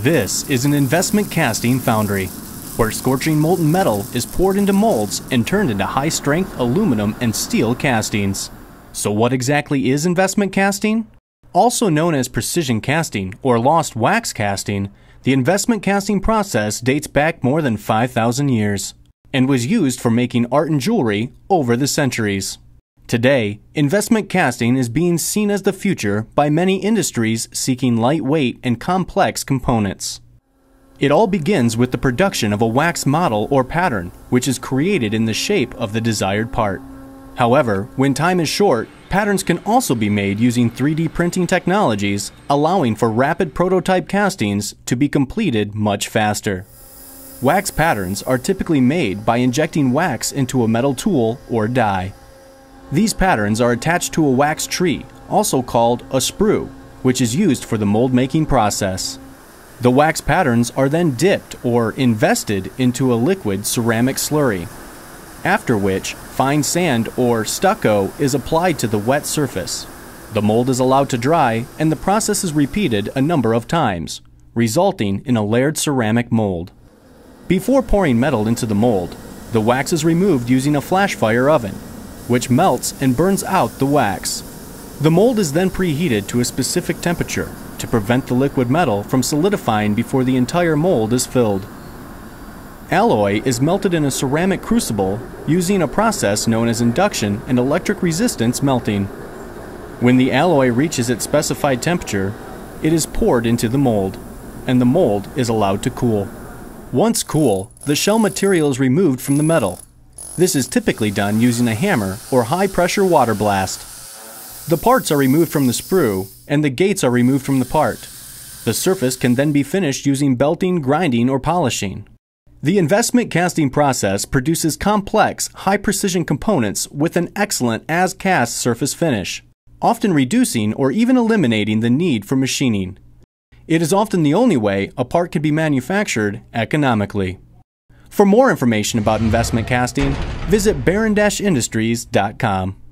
This is an investment casting foundry, where scorching molten metal is poured into molds and turned into high strength aluminum and steel castings. So, what exactly is investment casting? Also known as precision casting or lost wax casting, the investment casting process dates back more than 5,000 years and was used for making art and jewelry over the centuries. Today, investment casting is being seen as the future by many industries seeking lightweight and complex components. It all begins with the production of a wax model or pattern, which is created in the shape of the desired part. However, when time is short, patterns can also be made using 3D printing technologies, allowing for rapid prototype castings to be completed much faster. Wax patterns are typically made by injecting wax into a metal tool or die. These patterns are attached to a wax tree, also called a sprue, which is used for the mold making process. The wax patterns are then dipped or invested into a liquid ceramic slurry, after which fine sand or stucco is applied to the wet surface. The mold is allowed to dry and the process is repeated a number of times, resulting in a layered ceramic mold. Before pouring metal into the mold, the wax is removed using a flash fire oven which melts and burns out the wax. The mold is then preheated to a specific temperature to prevent the liquid metal from solidifying before the entire mold is filled. Alloy is melted in a ceramic crucible using a process known as induction and electric resistance melting. When the alloy reaches its specified temperature, it is poured into the mold, and the mold is allowed to cool. Once cool, the shell material is removed from the metal this is typically done using a hammer or high pressure water blast. The parts are removed from the sprue and the gates are removed from the part. The surface can then be finished using belting, grinding, or polishing. The investment casting process produces complex, high precision components with an excellent as cast surface finish, often reducing or even eliminating the need for machining. It is often the only way a part can be manufactured economically. For more information about investment casting, visit baron-industries.com.